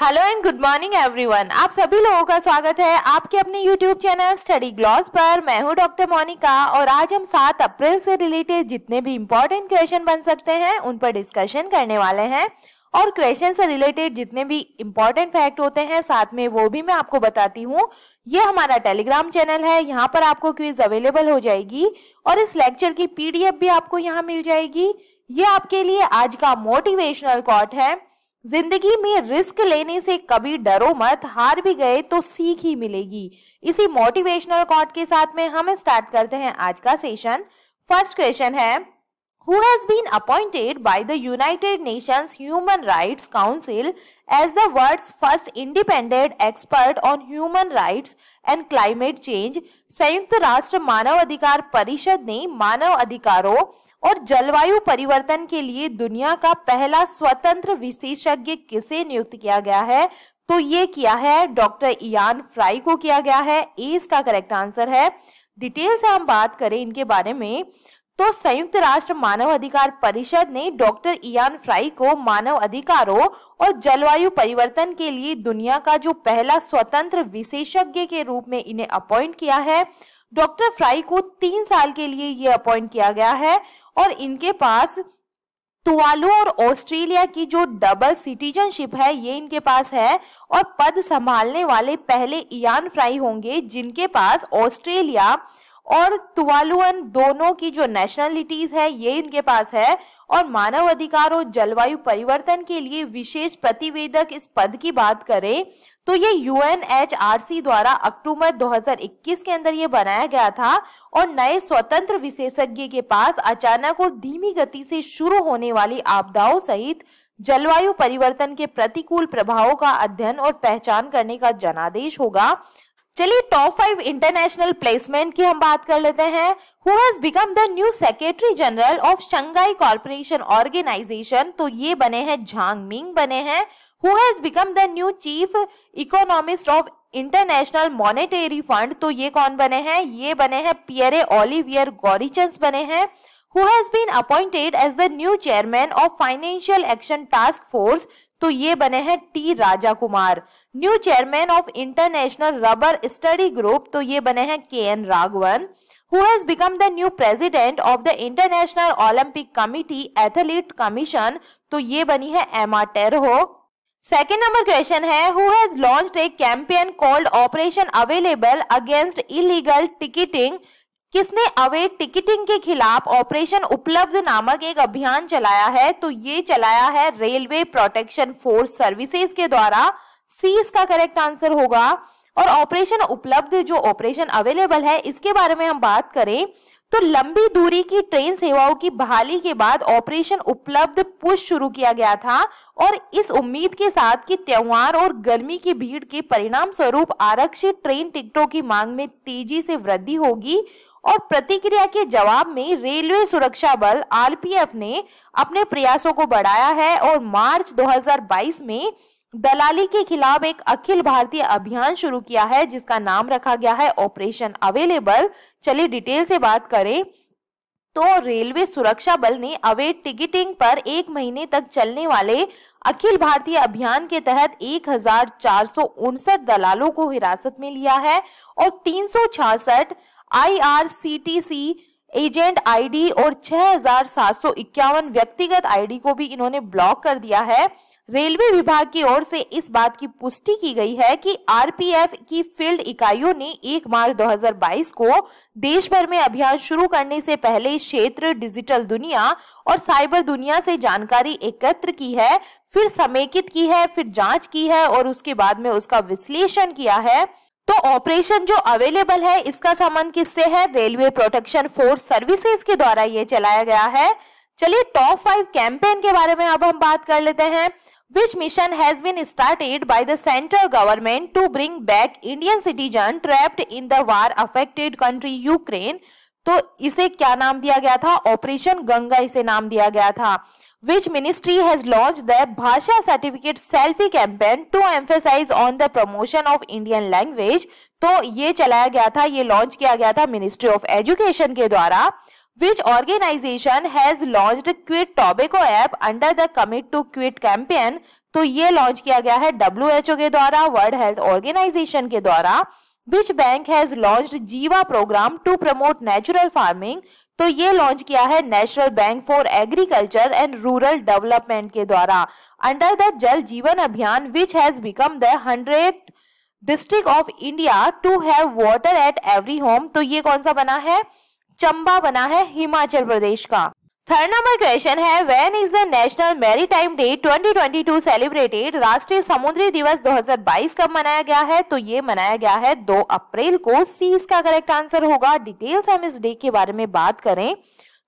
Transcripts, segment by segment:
Hello and good morning everyone आप सभी लोगों का स्वागत है आपके अपने यूट्यूब चैनल स्टडी ग्लॉस पर मैं हूं डॉक्टर मोनिका और आज हम सात अप्रैल से रिलेटेड जितने भी इम्पोर्टेंट क्वेश्चन बन सकते हैं उन पर डिस्कशन करने वाले हैं और क्वेश्चन से रिलेटेड जितने भी इम्पोर्टेंट फैक्ट होते हैं साथ में वो भी मैं आपको बताती हूँ ये हमारा टेलीग्राम चैनल है यहाँ पर आपको क्विज अवेलेबल हो जाएगी और इस लेक्चर की पीडीएफ भी आपको यहाँ मिल जाएगी ये आपके लिए आज का मोटिवेशनल कॉट है जिंदगी में रिस्क लेने से कभी डरो मत हार भी गए तो सीख ही मिलेगी इसी मोटिवेशनल कॉट के साथ में हम स्टार्ट करते हैं आज का सेशन फर्स्ट क्वेश्चन है who has been appointed by the United Nations Human Rights Council as the world's first independent expert on human right and climate change संयुक्त राष्ट्र मानव अधिकार परिषद ने मानव अधिकारों और जलवायु परिवर्तन के लिए दुनिया का पहला स्वतंत्र विशेषज्ञ किसे नियुक्त किया गया है तो ये किया है डॉक्टर इयान फ्राई को किया गया है ए इसका करेक्ट आंसर है डिटेल से हम बात करें इनके बारे में तो संयुक्त राष्ट्र मानव अधिकार परिषद ने डॉक्टर इयान फ्राई को मानव अधिकारों और जलवायु परिवर्तन के लिए दुनिया का जो पहला स्वतंत्र विशेषज्ञ के रूप में इन्हें अपॉइंट किया है डॉक्टर फ्राई को तीन साल के लिए ये अपॉइंट किया गया है और इनके पास तुवालु और ऑस्ट्रेलिया की जो डबल सिटीजनशिप है ये इनके पास है और पद संभालने वाले पहले इयान फ्राई होंगे जिनके पास ऑस्ट्रेलिया और तुवालुअन दोनों की जो नेशनलिटीज है ये इनके पास है और मानव अधिकार और जलवायु परिवर्तन के लिए विशेष प्रतिवेदक इस पद की बात करें तो ये यूएनएचआरसी द्वारा अक्टूबर 2021 के अंदर ये बनाया गया था और नए स्वतंत्र विशेषज्ञ के पास अचानक और धीमी गति से शुरू होने वाली आपदाओं सहित जलवायु परिवर्तन के प्रतिकूल प्रभावों का अध्ययन और पहचान करने का जनादेश होगा चलिए टॉप फाइव इंटरनेशनल प्लेसमेंट की हम बात कर लेते हैं who has become the new secretary general of Shanghai Corporation Organisation तो ये बने हैं झांग मिंग बने हैं who has become the new chief economist of International Monetary Fund तो ये कौन बने हैं ये बने हैं पियरे ओलिवियर गौरीचंस बने हैं who has been appointed as the new chairman of Financial Action Task Force तो ये बने हैं T Raja Kumar new chairman of International Rubber Study Group तो ये बने हैं K N Raghavan who has become the new president of the International Olympic Committee Athlete Commission तो ये बनी है आर टेरहो सेकेंड नंबर क्वेश्चन है who has launch a campaign called operation available against illegal ticketing किसने अवे टिकटिंग के खिलाफ ऑपरेशन उपलब्ध नामक एक अभियान चलाया है तो ये चलाया है रेलवे प्रोटेक्शन फोर्स सर्विसेज के द्वारा सी इसका करेक्ट आंसर होगा और ऑपरेशन उपलब्ध जो ऑपरेशन अवेलेबल है इसके बारे में हम बात करें तो लंबी दूरी की ट्रेन सेवाओं की बहाली के बाद ऑपरेशन उपलब्ध पुश शुरू किया गया था और इस उम्मीद के साथ कि त्योहार और गर्मी की भीड़ के परिणाम स्वरूप आरक्षित ट्रेन टिकटों की मांग में तेजी से वृद्धि होगी और प्रतिक्रिया के जवाब में रेलवे सुरक्षा बल आरपीएफ ने अपने प्रयासों को बढ़ाया है और मार्च दो में दलाली के खिलाफ एक अखिल भारतीय अभियान शुरू किया है जिसका नाम रखा गया है ऑपरेशन अवेलेबल चलिए डिटेल से बात करें तो रेलवे सुरक्षा बल ने अवे टिकटिंग पर एक महीने तक चलने वाले अखिल भारतीय अभियान के तहत एक दलालों को हिरासत में लिया है और तीन आईआरसीटीसी एजेंट आईडी और छह व्यक्तिगत आईडी को भी इन्होंने ब्लॉक कर दिया है रेलवे विभाग की ओर से इस बात की पुष्टि की गई है कि आरपीएफ की फील्ड इकाइयों ने 1 मार्च 2022 को देश भर में अभियान शुरू करने से पहले क्षेत्र डिजिटल दुनिया और साइबर दुनिया से जानकारी एकत्र की है फिर समेकित की है फिर जांच की है और उसके बाद में उसका विश्लेषण किया है तो ऑपरेशन जो अवेलेबल है इसका संबंध किससे है रेलवे प्रोटेक्शन फोर्स सर्विसेज के द्वारा ये चलाया गया है चलिए टॉप फाइव कैंपेन के बारे में अब हम बात कर लेते हैं which mission has been started by the central government to bring back Indian citizen trapped in the war affected country Ukraine तो इसे क्या नाम दिया गया था operation ganga इसे नाम दिया गया था which ministry has launched the Bhasha Certificate Selfie campaign to emphasize on the promotion of Indian language तो ये चलाया गया था ये launch किया गया था ministry of education के द्वारा Which organization has launched Quit Tobacco app under the Commit to Quit campaign? तो ये लॉन्च किया गया है डब्ल्यू के द्वारा वर्ल्ड हेल्थ ऑर्गेनाइजेशन के द्वारा which bank has launch Jiva program to promote natural farming तो ये लॉन्च किया है National Bank for Agriculture and Rural Development के द्वारा under the Jal Jeevan Abhiyan which has become the hundred district of India to have water at every home तो ये कौन सा बना है चंबा बना है हिमाचल प्रदेश का थर्ड नंबर क्वेश्चन है when is the national time day 2022 celebrated राष्ट्रीय समुद्री दिवस 2022 कब मनाया गया है तो ये मनाया गया है 2 अप्रैल को सी इसका करेक्ट आंसर होगा डिटेल्स हम इस डे के बारे में बात करें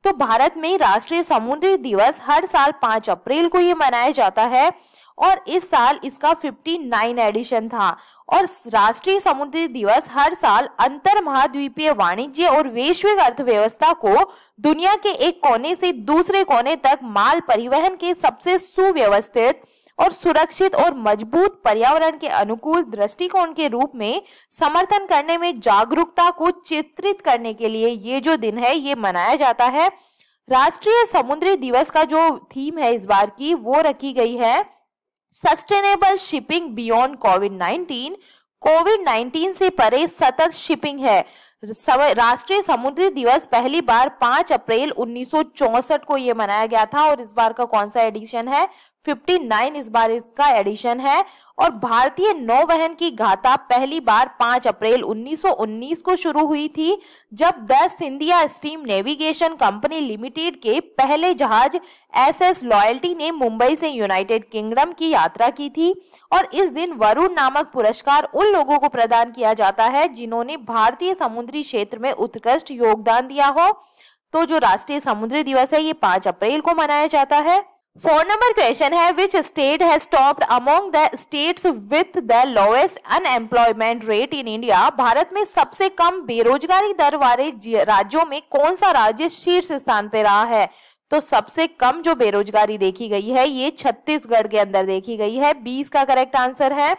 तो भारत में राष्ट्रीय समुद्री दिवस हर साल 5 अप्रैल को ये मनाया जाता है और इस साल इसका 59 एडिशन था और राष्ट्रीय समुद्री दिवस हर साल अंतर महाद्वीपीय वाणिज्य और वैश्विक अर्थव्यवस्था को दुनिया के एक कोने से दूसरे कोने तक माल परिवहन के सबसे सुव्यवस्थित और सुरक्षित और मजबूत पर्यावरण के अनुकूल दृष्टिकोण के रूप में समर्थन करने में जागरूकता को चित्रित करने के लिए ये जो दिन है ये मनाया जाता है राष्ट्रीय समुद्री दिवस का जो थीम है इस बार की वो रखी गई है sustainable shipping beyond COVID 19 COVID 19 से परे सतत शिपिंग है राष्ट्रीय समुद्री दिवस पहली बार 5 अप्रैल 1964 को यह मनाया गया था और इस बार का कौन सा एडिशन है 59 इस बार इसका एडिशन है और भारतीय नौवहन की गाथा पहली बार 5 अप्रैल 1919 को शुरू हुई थी जब the Scindia Steam Navigation Company Limited के पहले जहाज एसएस लॉयल्टी ने मुंबई से यूनाइटेड किंगडम की यात्रा की थी और इस दिन वरुण नामक पुरस्कार उन लोगों को प्रदान किया जाता है जिन्होंने भारतीय समुद्री क्षेत्र में उत्कृष्ट योगदान दिया हो तो जो राष्ट्रीय समुद्री दिवस है ये पांच अप्रैल को मनाया जाता है फोर नंबर क्वेश्चन है विच स्टेट है stopped among the states with the lowest unemployment rate in India Bharat में सबसे कम बेरोजगारी दर वाले राज्यों में कौन सा राज्य शीर्ष स्थान पर रहा है तो सबसे कम जो बेरोजगारी देखी गई है ये छत्तीसगढ़ के अंदर देखी गई है बीस का करेक्ट आंसर है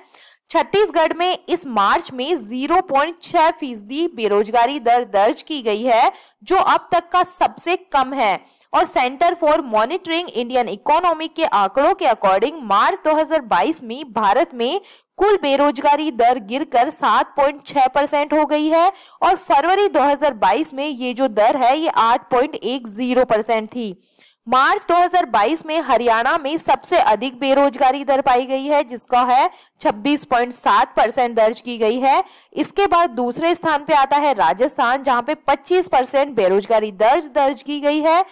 छत्तीसगढ़ में इस मार्च में 0.6 फीसदी बेरोजगारी दर दर्ज की गई है जो अब तक का सबसे कम है और Centre for Monitoring Indian Economy के आंकड़ों के अकॉर्डिंग मार्च 2022 में भारत में कुल बेरोजगारी दर गिरकर 7.6 परसेंट हो गई है और फरवरी 2022 में ये जो दर है ये 8.10 परसेंट थी मार्च 2022 में हरियाणा में सबसे अधिक बेरोजगारी दर पाई गई है जिसका है 26.7 परसेंट दर्ज की गई है इसके बाद दूसरे स्थान पे आता है राजस्थान जहां पे 25 परसेंट बेरोजगारी दर्ज दर्ज की गई है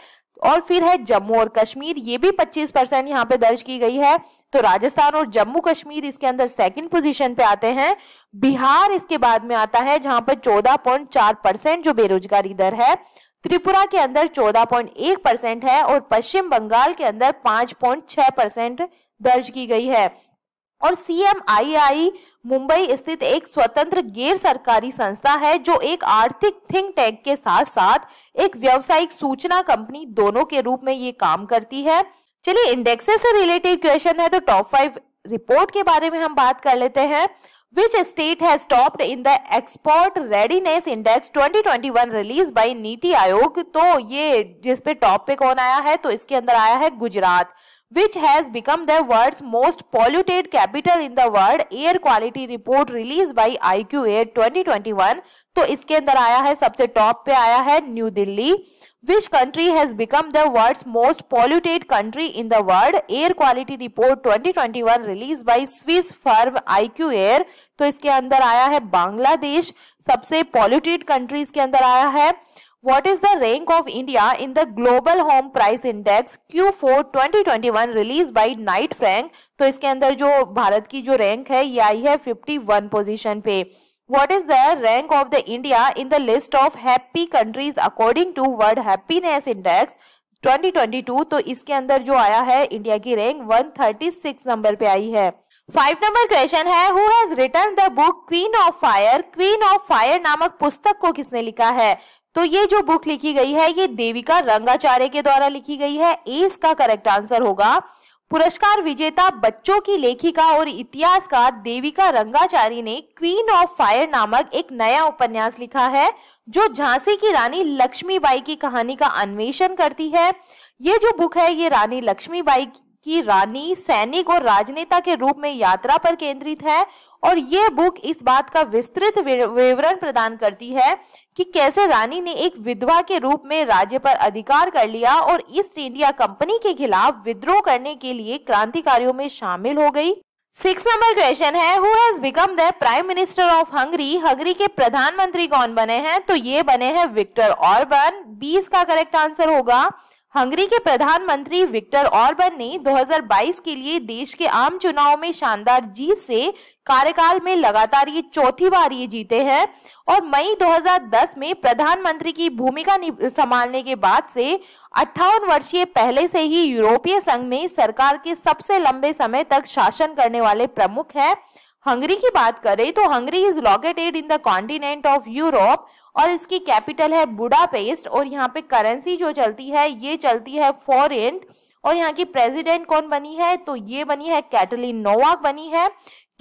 और फिर है जम्मू और कश्मीर ये भी 25 परसेंट यहाँ पे दर्ज की गई है तो राजस्थान और जम्मू कश्मीर इसके अंदर सेकंड पोजीशन पे आते हैं बिहार इसके बाद में आता है जहां पर 14.4 परसेंट जो बेरोजगारी दर है त्रिपुरा के अंदर 14.1 परसेंट है और पश्चिम बंगाल के अंदर 5.6 परसेंट दर्ज की गई है और सी मुंबई स्थित एक स्वतंत्र गैर सरकारी संस्था है जो एक आर्थिक थिंक टैंक के साथ साथ एक व्यवसायिक सूचना कंपनी दोनों के रूप में ये काम करती है चलिए इंडेक्सेस से रिलेटेड क्वेश्चन है तो टॉप फाइव रिपोर्ट के बारे में हम बात कर लेते हैं which state has topped in the export readiness index 2021 release by नीति आयोग तो ये जिस पे टॉप पे कौन आया है तो इसके अंदर आया है Gujarat which has become the world most polluted capital in the World Air Quality Report release by I Q Air twenty twenty one तो इसके अंदर आया है सबसे टॉप पे आया है New Delhi which country has become the world most polluted country in the World Air Quality Report twenty twenty one release by Swiss firm Q Air तो इसके अंदर आया है बांग्लादेश सबसे पॉल्यूटेड कंट्रीज के अंदर आया है What is the rank of India in the Global Home Price Index Q4 2021 release by Knight Frank तो इसके अंदर जो भारत की जो रैंक है ये आई है 51 पोजीशन पे What is the rank of the India in the list of happy countries according to World Happiness Index 2022 तो इसके अंदर जो आया है इंडिया की रैंक 136 नंबर पे आई है फाइव नंबर क्वेश्चन है who has return the book Queen of Fire Queen of Fire नामक पुस्तक को किसने लिखा है तो ये जो बुक लिखी गई है ये देविका रंगाचार्य के द्वारा लिखी गई है ए इसका करेक्ट आंसर होगा पुरस्कार विजेता बच्चों की लेखिका और इतिहासकार देविका रंगाचारी ने क्वीन ऑफ फायर नामक एक नया उपन्यास लिखा है जो झांसी की रानी लक्ष्मीबाई की कहानी का अन्वेषण करती है ये जो बुक है ये रानी लक्ष्मीबाई की रानी सैनिक और राजनेता के रूप में यात्रा पर केंद्रित है और ये बुक इस बात का विस्तृत विवरण प्रदान करती है कि कैसे रानी ने एक विधवा के रूप में राज्य पर अधिकार कर लिया और ईस्ट इंडिया कंपनी के खिलाफ विद्रोह करने के लिए क्रांतिकारियों में शामिल हो गई सिक्स नंबर क्वेश्चन है who has become the prime minister of Hungary Hungary के प्रधानमंत्री कौन बने हैं तो ये बने हैं विक्टर ऑर्बन बीस का करेक्ट आंसर होगा हंगरी के प्रधानमंत्री विक्टर ऑर्बन ने 2022 के लिए देश के आम चुनाव में शानदार जीत से कार्यकाल में लगातार ये चौथी बार ये जीते हैं और मई 2010 में प्रधानमंत्री की भूमिका संभालने के बाद से अट्ठावन वर्षीय पहले से ही यूरोपीय संघ में सरकार के सबसे लंबे समय तक शासन करने वाले प्रमुख हैं हंगरी की बात करें तो Hungary is located in the continent of Europe और इसकी कैपिटल है बुडापेस्ट और यहाँ पे करेंसी जो चलती है ये चलती है फॉरेन और यहाँ की प्रेसिडेंट कौन बनी है तो ये बनी है कैटलिन नोवाक बनी है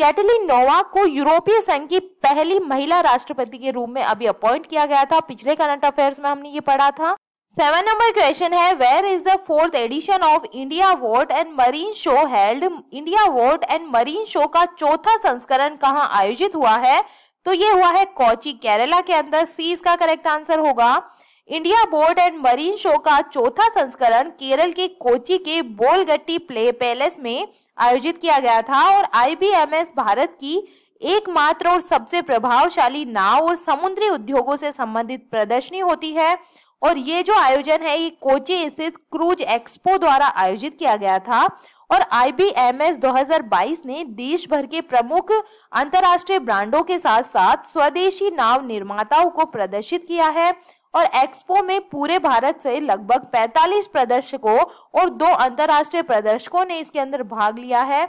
कैटलिन नोवाक को यूरोपीय संघ की पहली महिला राष्ट्रपति के रूप में अभी अपॉइंट किया गया था पिछले करंट अफेयर्स में हमने ये पढ़ा था सेवन नंबर क्वेश्चन है where is the fourth edition of India boat and marine show held India boat and marine show का चौथा संस्करण कहाँ आयोजित हुआ है तो ये हुआ है कोची केरला के अंदर सी इसका करेक्ट आंसर होगा India boat and marine show का चौथा संस्करण केरल के कोची के बोलगट्टी प्ले पैलेस में आयोजित किया गया था और आईबीएमएस भारत की एकमात्र और सबसे प्रभावशाली नाव और समुद्री उद्योगों से संबंधित प्रदर्शनी होती है और ये जो आयोजन है ये कोची स्थित क्रूज एक्सपो द्वारा आयोजित किया गया था और आईबीएमएस 2022 ने देश भर के प्रमुख अंतर्राष्ट्रीय ब्रांडों के साथ साथ स्वदेशी नाव निर्माताओं को प्रदर्शित किया है और एक्सपो में पूरे भारत से लगभग 45 प्रदर्शकों और दो अंतर्राष्ट्रीय प्रदर्शकों ने इसके अंदर भाग लिया है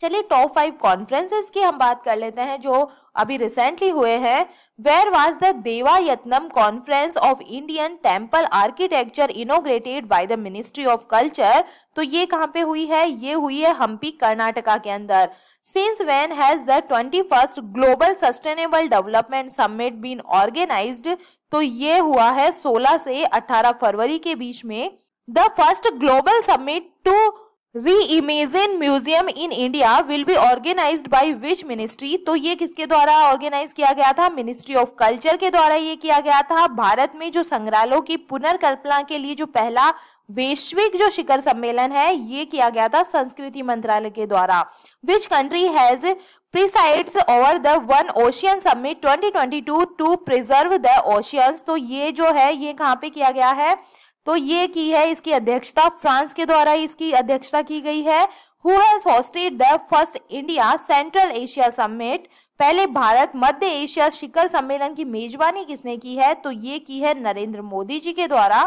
चलिए टॉप फाइव कॉन्फ्रेंसेस की हम बात कर लेते हैं जो अभी रिसेंटली हुए हैं where was the Devayatanam conference of Indian temple architecture inaugurated by the ministry of culture तो ये कहाँ पे हुई है ये हुई है हम्पी कर्नाटका के अंदर Since when has the 21st Global Sustainable Development Summit been organized? तो ये हुआ है 16 से 18 फरवरी के बीच में the first global summit to reimagine museum in India will be organised by which ministry तो ये किसके द्वारा ऑर्गेनाइज किया गया था मिनिस्ट्री ऑफ कल्चर के द्वारा ये किया गया था भारत में जो संग्रहालयों की पुनर्कल्पना के लिए जो पहला वैश्विक जो शिखर सम्मेलन है ये किया गया था संस्कृति मंत्रालय के द्वारा which country has presides over the One Ocean Summit 2022 to preserve the oceans तो ये जो है ये कहाँ पे किया गया है तो ये की है इसकी अध्यक्षता फ्रांस के द्वारा इसकी अध्यक्षता की गई है who has hosted the first India Central Asia summit पहले भारत मध्य एशिया शिखर सम्मेलन की मेजबानी किसने की है तो ये की है नरेंद्र मोदी जी के द्वारा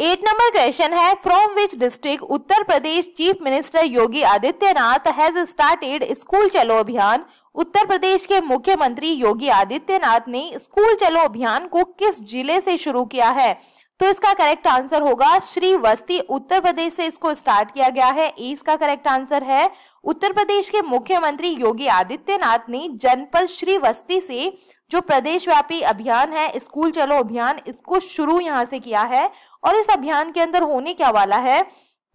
एट नंबर क्वेश्चन है from which district Uttar Pradesh chief minister Yogi Adityanath has started school Chalo Abhiyan उत्तर प्रदेश के मुख्यमंत्री योगी आदित्यनाथ ने स्कूल चलो अभियान को किस जिले से शुरू किया है तो इसका करेक्ट आंसर होगा श्रीवस्ती उत्तर प्रदेश से इसको स्टार्ट किया गया है e इसका करेक्ट आंसर है उत्तर प्रदेश के मुख्यमंत्री योगी आदित्यनाथ ने जनपद श्रीवस्ती से जो प्रदेशव्यापी अभियान है स्कूल चलो अभियान इसको शुरू यहाँ से किया है और इस अभियान के अंदर होने क्या वाला है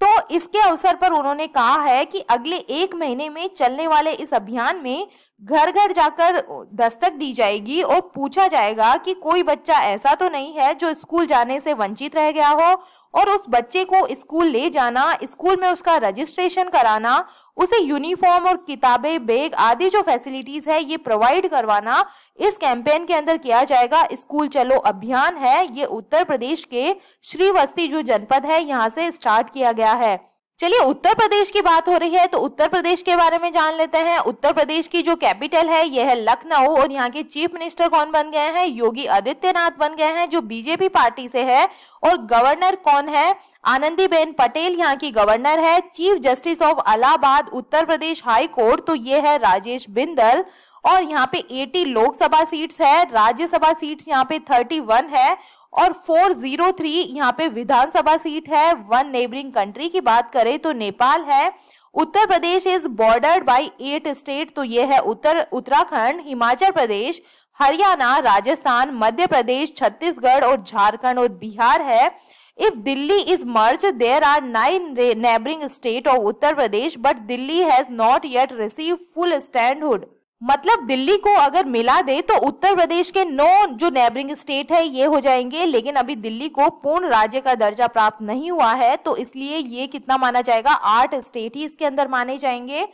तो इसके अवसर पर उन्होंने कहा है कि अगले एक महीने में चलने वाले इस अभियान में घर घर जाकर दस्तक दी जाएगी और पूछा जाएगा कि कोई बच्चा ऐसा तो नहीं है जो स्कूल जाने से वंचित रह गया हो और उस बच्चे को स्कूल ले जाना स्कूल में उसका रजिस्ट्रेशन कराना उसे यूनिफॉर्म और किताबें बैग आदि जो फैसिलिटीज है ये प्रोवाइड करवाना इस कैंपेन के अंदर किया जाएगा स्कूल चलो अभियान है ये उत्तर प्रदेश के श्रीवस्ती जो जनपद है यहाँ से स्टार्ट किया गया है चलिए उत्तर प्रदेश की बात हो रही है तो उत्तर प्रदेश के बारे में जान लेते हैं उत्तर प्रदेश की जो कैपिटल है यह है लखनऊ और यहाँ के चीफ मिनिस्टर कौन बन गए हैं योगी आदित्यनाथ बन गए हैं जो बीजेपी पार्टी से है और गवर्नर कौन है आनंदीबेन पटेल यहाँ की गवर्नर है chief justice of Allahabad Uttar Pradesh high court तो ये है राजेश बिंदल और यहाँ पे 80 लोकसभा सीट्स है राज्यसभा सीट्स यहाँ पे 31 है और 403 यहाँ पे विधानसभा सीट है वन नेबरिंग कंट्री की बात करें तो नेपाल है Uttar Pradesh is bordered by eight state तो ये है उत्तर उत्तराखंड हिमाचल प्रदेश हरियाणा राजस्थान मध्य प्रदेश छत्तीसगढ़ और झारखंड और बिहार है if Delhi is merge there are nine neighbouring state of Uttar Pradesh but Delhi has not yet receive full statehood मतलब दिल्ली को अगर मिला दे तो उत्तर प्रदेश के नौ जो नेबरिंग स्टेट है ये हो जाएंगे लेकिन अभी दिल्ली को पूर्ण राज्य का दर्जा प्राप्त नहीं हुआ है तो इसलिए ये कितना माना जाएगा आठ स्टेट ही इसके अंदर माने जाएंगे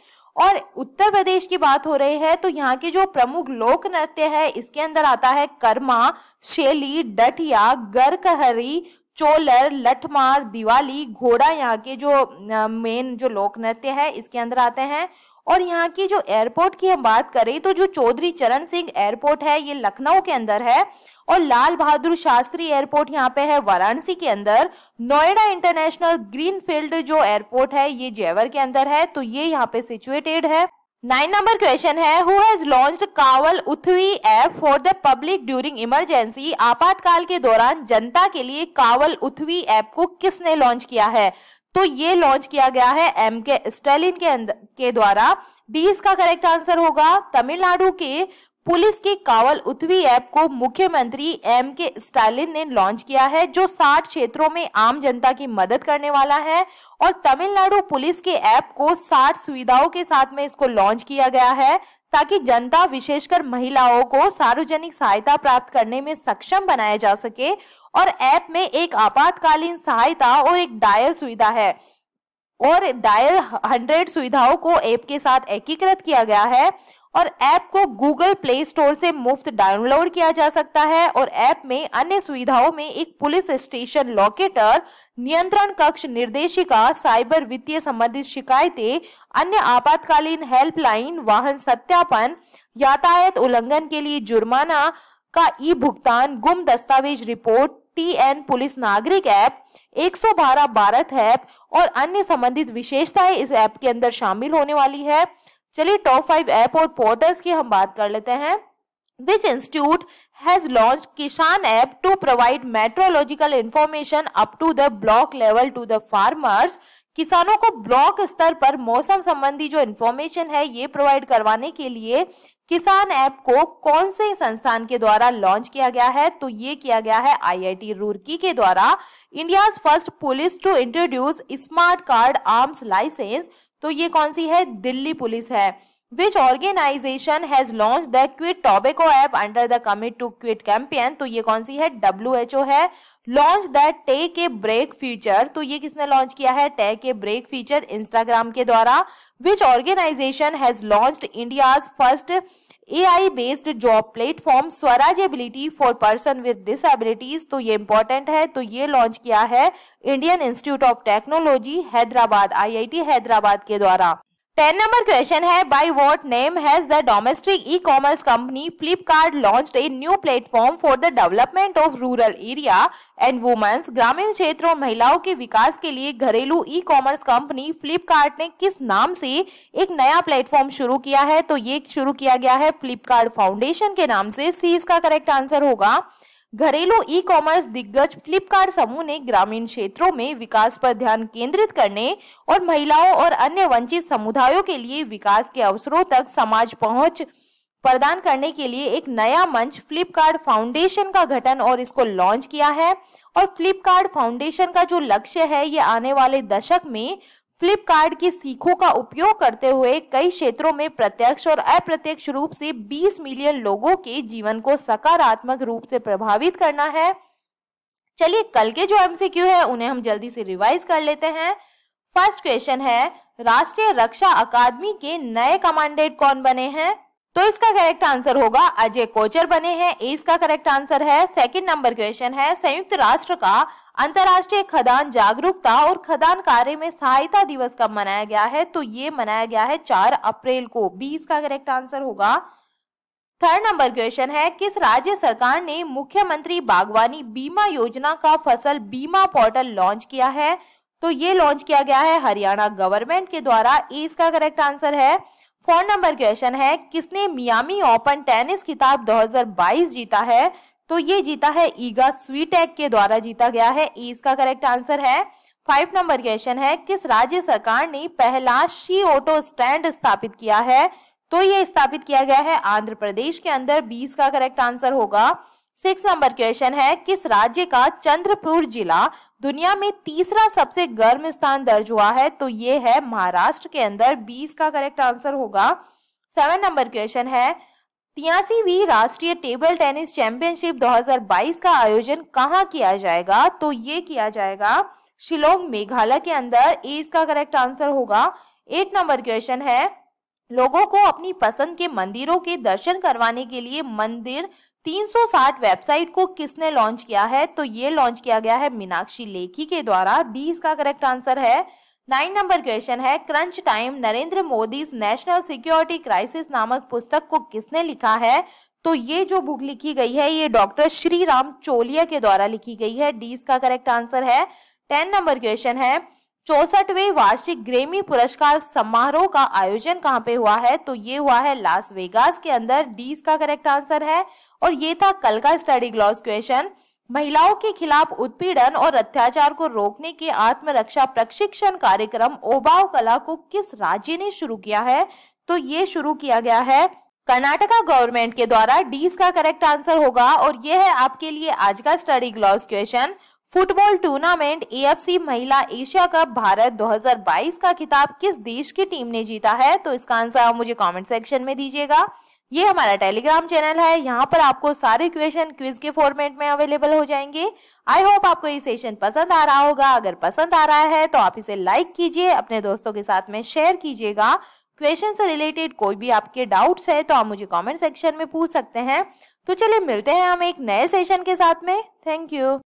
और उत्तर प्रदेश की बात हो रही है तो यहाँ के जो प्रमुख लोक नृत्य है इसके अंदर आता है कर्मा शेली डठिया गरकहरी चोलर लठमार दिवाली घोड़ा यहाँ के जो मेन जो लोक नृत्य है इसके अंदर आते हैं और यहाँ की जो एयरपोर्ट की हम बात करें तो जो चौधरी चरण सिंह एयरपोर्ट है ये लखनऊ के अंदर है और लाल बहादुर शास्त्री एयरपोर्ट यहाँ पे है वाराणसी के अंदर नोएडा इंटरनेशनल ग्रीन फील्ड जो एयरपोर्ट है ये जयवर के अंदर है तो ये यहाँ पे सिचुएटेड है नाइन नंबर क्वेश्चन है who has launch Kaval Uthavi app for the public during emergency आपातकाल के दौरान जनता के लिए कावल उथवी ऐप को किसने लॉन्च किया है तो ये लॉन्च किया गया है एम के स्टेलिन के अंदर के द्वारा बी इसका करेक्ट आंसर होगा तमिलनाडु के पुलिस की कावल उथवी ऐप को मुख्यमंत्री एम के स्टालिन ने लॉन्च किया है जो 60 क्षेत्रों में आम जनता की मदद करने वाला है और तमिलनाडु पुलिस के ऐप को 60 सुविधाओं के साथ में इसको लॉन्च किया गया है ताकि जनता विशेषकर महिलाओं को सार्वजनिक सहायता प्राप्त करने में सक्षम बनाया जा सके और ऐप में एक आपातकालीन सहायता और एक डायल सुविधा है और डायल हंड्रेड सुविधाओं को ऐप के साथ एकीकृत किया गया है और ऐप को गूगल प्ले स्टोर से मुफ्त डाउनलोड किया जा सकता है और ऐप में अन्य सुविधाओं में एक पुलिस स्टेशन लॉकेटर नियंत्रण कक्ष निर्देशिका साइबर वित्तीय संबंधित शिकायतें अन्य आपातकालीन हेल्पलाइन वाहन सत्यापन यातायात उल्लंघन के लिए जुर्माना का ई भुगतान गुम दस्तावेज रिपोर्ट टीएन पुलिस नागरिक ऐप 112 भारत ऐप और अन्य संबंधित विशेषताएं इस ऐप के अंदर शामिल होने वाली है चलिए टॉप फाइव ऐप और पोर्टल्स की हम बात कर लेते हैं which institute has launch Kisan app to provide meteorological information up to the block level to the farmers किसानों को ब्लॉक स्तर पर मौसम संबंधी जो इन्फॉर्मेशन है ये प्रोवाइड करवाने के लिए किसान ऐप को कौन से संस्थान के द्वारा लॉन्च किया गया है तो ये किया गया है आईआईटी रुड़की के द्वारा India first police to introduce smart card arms licence तो ये कौन सी है दिल्ली पुलिस है which organisation has launch the quit tobacco app under the commit to quit campaign तो ये कौन सी है डब्ल्यू एच ओ है launch the take a break feature तो ये किसने लॉन्च किया है take a break feature Instagram के द्वारा which organisation has launch India first A I based job platform Swaraj ability for person with disabilities तो ये इंपॉर्टेंट है तो ये लॉन्च किया है Indian institute of technology Hyderabad I I T Hyderabad के द्वारा टेन नंबर क्वेश्चन है by what name has the domestic e commerce company Flipkart launch a new platform for the development of rural area and women's ग्रामीण क्षेत्रों और महिलाओं के विकास के लिए घरेलू ई कॉमर्स कंपनी फ्लिपकार्ट ने किस नाम से एक नया प्लेटफॉर्म शुरू किया है तो ये शुरू किया गया है फ्लिपकार्ट फाउंडेशन के नाम से सी इसका करेक्ट आंसर होगा घरेलू ई कॉमर्स दिग्गज फ्लिपकार्ट समूह ने ग्रामीण क्षेत्रों में विकास पर ध्यान केंद्रित करने और महिलाओं और अन्य वंचित समुदायों के लिए विकास के अवसरों तक समाज पहुंच प्रदान करने के लिए एक नया मंच फ्लिपकार्ट फाउंडेशन का गठन और इसको लॉन्च किया है और फ्लिपकार्ट फाउंडेशन का जो लक्ष्य है ये आने वाले दशक में फ्लिपकार्ट की सीखों का उपयोग करते हुए कई क्षेत्रों में प्रत्यक्ष और अप्रत्यक्ष रूप से 20 मिलियन लोगों के जीवन को सकारात्मक रूप से प्रभावित करना है चलिए कल के जो एमसीक्यू है उन्हें हम जल्दी से रिवाइज कर लेते हैं फर्स्ट क्वेश्चन है राष्ट्रीय रक्षा अकादमी के नए कमांडेंट कौन बने हैं तो इसका करेक्ट आंसर होगा अजय कोचर बने हैं इसका करेक्ट आंसर है सेकंड नंबर क्वेश्चन है संयुक्त राष्ट्र का अंतर्राष्ट्रीय खदान जागरूकता और खदान कार्य में सहायता दिवस कब मनाया गया है तो ये मनाया गया है चार अप्रैल को बीस का करेक्ट आंसर होगा थर्ड नंबर क्वेश्चन है किस राज्य सरकार ने मुख्यमंत्री बागवानी बीमा योजना का फसल बीमा पोर्टल लॉन्च किया है तो ये लॉन्च किया गया है हरियाणा गवर्नमेंट के द्वारा इसका करेक्ट आंसर है फोर्थ नंबर क्वेश्चन है किसने मियामी ओपन टेनिस खिताब 2022 जीता है तो ये जीता है ईगा स्वीटेक के द्वारा जीता गया है e इसका करेक्ट आंसर है फाइव नंबर क्वेश्चन है किस राज्य सरकार ने पहला शी ऑटो स्टैंड स्थापित किया है तो ये स्थापित किया गया है आंध्र प्रदेश के अंदर बीस का करेक्ट आंसर होगा सिक्स नंबर क्वेश्चन है किस राज्य का चंद्रपुर जिला दुनिया में तीसरा सबसे गर्म स्थान दर्ज हुआ है तो ये है महाराष्ट्र के अंदर बीस का करेक्ट आंसर होगा सेवन नंबर क्वेश्चन है तियासीवी राष्ट्रीय टेबल टेनिस चैंपियनशिप 2022 का आयोजन कहाँ किया जाएगा तो ये किया जाएगा शिलोंग मेघालय के अंदर ए इसका करेक्ट आंसर होगा एट नंबर क्वेश्चन है लोगों को अपनी पसंद के मंदिरों के दर्शन करवाने के लिए मंदिर 360 वेबसाइट को किसने लॉन्च किया है तो ये लॉन्च किया गया है मीनाक्षी लेखी के द्वारा बी इसका करेक्ट आंसर है नाइन नंबर क्वेश्चन है crunch time Narendra Modi national security crisis नामक पुस्तक को किसने लिखा है तो ये जो बुक लिखी गई है ये डॉक्टर श्री राम चोलिया के द्वारा लिखी गई है डी इसका करेक्ट आंसर है टेन नंबर क्वेश्चन है चौसठवें वार्षिक ग्रेमी पुरस्कार समारोह का आयोजन कहाँ पे हुआ है तो ये हुआ है लास वेगास के अंदर डी इसका करेक्ट आंसर है और ये था कल का स्टडी ग्लॉस क्वेश्चन महिलाओं के खिलाफ उत्पीड़न और अत्याचार को रोकने के आत्मरक्षा प्रशिक्षण कार्यक्रम ओबाव कला को किस राज्य ने शुरू किया है तो ये शुरू किया गया है कर्नाटका गवर्नमेंट के द्वारा डी का करेक्ट आंसर होगा और यह है आपके लिए आज का स्टडी ग्लॉस क्वेश्चन फुटबॉल टूर्नामेंट ए महिला एशिया कप भारत 2022 का खिताब किस देश की टीम ने जीता है तो इसका आंसर आप मुझे कमेंट सेक्शन में दीजिएगा ये हमारा टेलीग्राम चैनल है यहाँ पर आपको सारे क्वेश्चन क्विज के फॉर्मेट में अवेलेबल हो जाएंगे आई होप आपको ये सेशन पसंद आ रहा होगा अगर पसंद आ रहा है तो आप इसे लाइक कीजिए अपने दोस्तों के साथ में शेयर कीजिएगा क्वेश्चन से रिलेटेड कोई भी आपके डाउट्स है तो आप मुझे कमेंट सेक्शन में पूछ सकते हैं तो चलिए मिलते हैं हम एक नए सेशन के साथ में थैंक यू